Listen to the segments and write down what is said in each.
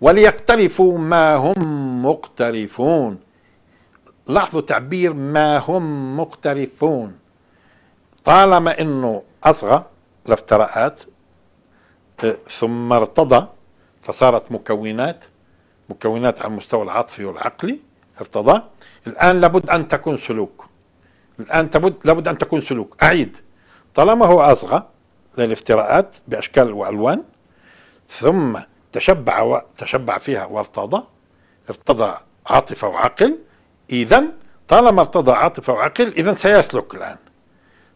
وليقترفوا ما هم مقترفون لاحظوا تعبير ما هم مقترفون طالما انه اصغى لافتراءات آه، ثم ارتضى فصارت مكونات مكونات على المستوى العاطفي والعقلي ارتضى الان لابد ان تكون سلوك الان تبد لابد ان تكون سلوك اعيد طالما هو اصغى للافتراءات باشكال والوان ثم تشبع تشبع فيها وارتضى ارتضى عاطفة وعقل إذا طالما ارتضى عاطفة وعقل إذا سيسلك الآن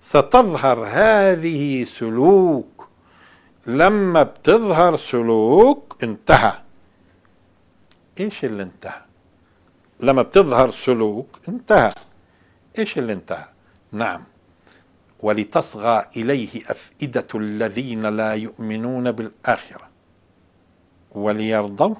ستظهر هذه سلوك لما بتظهر سلوك انتهى ايش اللي انتهى لما بتظهر سلوك انتهى ايش اللي انتهى نعم ولتصغى اليه افئده الذين لا يؤمنون بالاخره وليرضوا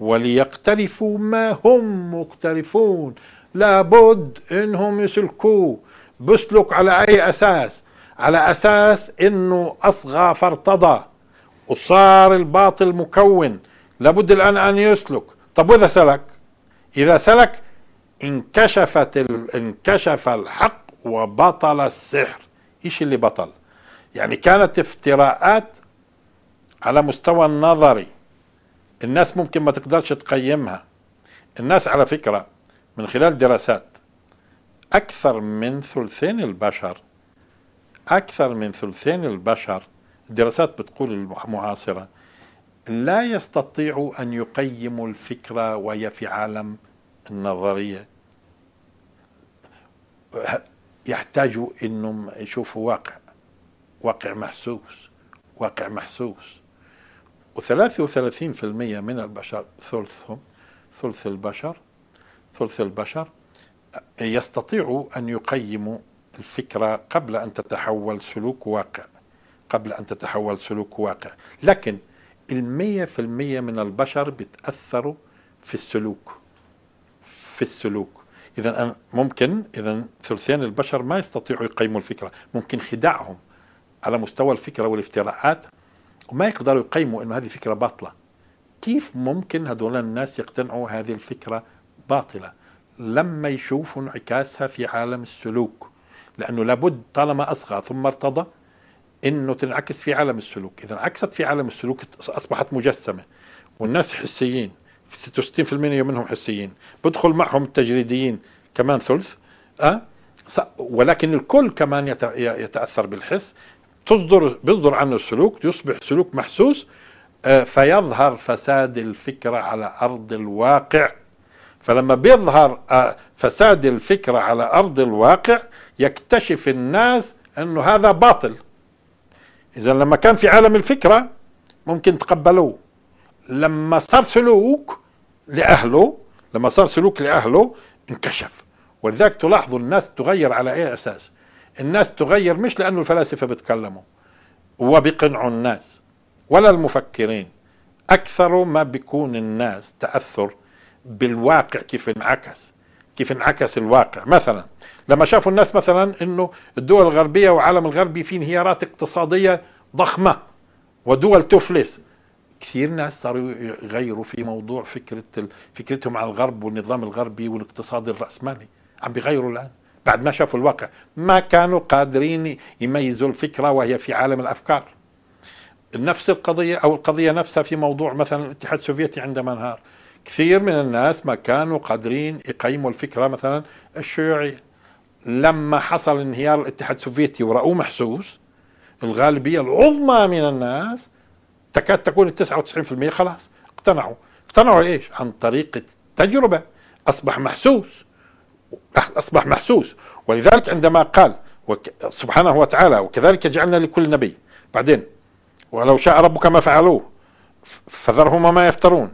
وليقترفوا ما هم مقترفون لابد انهم يسلكوه بسلك على اي اساس على اساس انه اصغى فارتضى وصار الباطل مكون لابد الان ان يسلك طب واذا سلك اذا سلك انكشفت ال... انكشف الحق وبطل السحر ايش اللي بطل يعني كانت افتراءات على مستوى النظري الناس ممكن ما تقدرش تقيمها الناس على فكرة من خلال دراسات أكثر من ثلثين البشر أكثر من ثلثين البشر الدراسات بتقول المعاصرة لا يستطيعوا أن يقيموا الفكرة وهي في عالم النظرية يحتاجوا أنهم يشوفوا واقع واقع محسوس واقع محسوس و33% من البشر ثلثهم ثلث البشر ثلث البشر يستطيعوا أن يقيموا الفكرة قبل أن تتحول سلوك واقع قبل أن تتحول سلوك واقع لكن ال100% من البشر بتأثروا في السلوك في السلوك إذا ممكن إذا ثلثين البشر ما يستطيعوا يقيموا الفكرة ممكن خداعهم على مستوى الفكرة والافتراءات وما يقدروا يقيموا انه هذه فكره باطله كيف ممكن هذول الناس يقتنعوا هذه الفكره باطله لما يشوفوا انعكاسها في عالم السلوك لانه لابد طالما اصغى ثم ارتضى انه تنعكس في عالم السلوك اذا عكست في عالم السلوك اصبحت مجسمه والناس حسيين 66% منهم حسيين بدخل معهم التجريديين كمان ثلث أه؟ ولكن الكل كمان يتاثر بالحس تصدر بيصدر عنه السلوك يصبح سلوك محسوس آه، فيظهر فساد الفكرة على أرض الواقع فلما بيظهر آه، فساد الفكرة على أرض الواقع يكتشف الناس أنه هذا باطل إذا لما كان في عالم الفكرة ممكن تقبلوه لما صار سلوك لأهله لما صار سلوك لأهله انكشف ولذلك تلاحظوا الناس تغير على أي أساس الناس تغير مش لأنه الفلاسفة بيتكلموا وبيقنعوا الناس ولا المفكرين أكثر ما بيكون الناس تأثر بالواقع كيف انعكس كيف انعكس الواقع مثلا لما شافوا الناس مثلا انه الدول الغربيه والعالم الغربي في انهيارات اقتصاديه ضخمه ودول تفلس كثير ناس صاروا يغيروا في موضوع فكره فكرتهم على الغرب والنظام الغربي والاقتصاد الراسمالي عم بيغيروا الان بعد ما شافوا الواقع ما كانوا قادرين يميزوا الفكرة وهي في عالم الأفكار نفس القضية أو القضية نفسها في موضوع مثلا الاتحاد السوفيتي عندما انهار كثير من الناس ما كانوا قادرين يقيموا الفكرة مثلا الشيوعية لما حصل انهيار الاتحاد السوفيتي ورأوه محسوس الغالبية العظمى من الناس تكاد تكون 99% خلاص اقتنعوا اقتنعوا ايش عن طريق التجربة أصبح محسوس أصبح محسوس ولذلك عندما قال سبحانه وتعالى وكذلك جعلنا لكل نبي بعدين ولو شاء ربك ما فعلوه فذرهم ما يفترون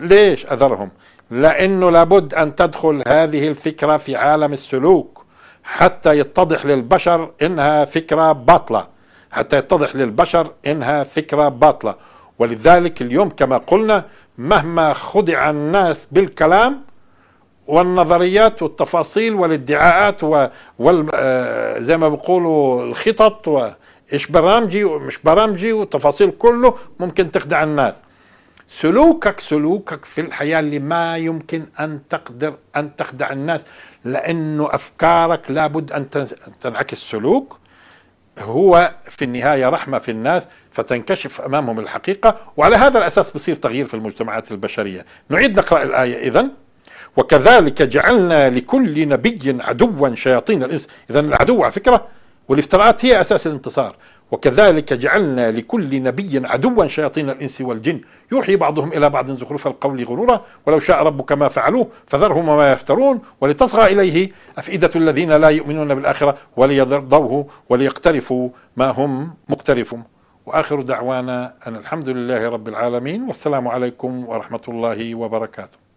ليش أذرهم لأنه لابد أن تدخل هذه الفكرة في عالم السلوك حتى يتضح للبشر إنها فكرة باطلة حتى يتضح للبشر إنها فكرة باطلة ولذلك اليوم كما قلنا مهما خدع الناس بالكلام والنظريات والتفاصيل والادعاءات و آه، زي ما بيقولوا الخطط وايش برامجي ومش برامجي والتفاصيل كله ممكن تخدع الناس سلوكك سلوكك في الحياة اللي ما يمكن أن تقدر أن تخدع الناس لأنه أفكارك لابد أن تنعكس سلوك هو في النهاية رحمة في الناس فتنكشف أمامهم الحقيقة وعلى هذا الأساس بصير تغيير في المجتمعات البشرية نعيد نقرأ الآية اذا وكذلك جعلنا لكل نبي عدوا شياطين الانس اذا العدو على فكره والافتراءات هي اساس الانتصار وكذلك جعلنا لكل نبي عدوا شياطين الانس والجن يوحي بعضهم الى بعض زخرف القول غرورا ولو شاء ربك ما فعلوه فذرهم وما يفترون ولتصغى اليه افئده الذين لا يؤمنون بالاخره وليرضوه وليقترفوا ما هم مقترفون واخر دعوانا ان الحمد لله رب العالمين والسلام عليكم ورحمه الله وبركاته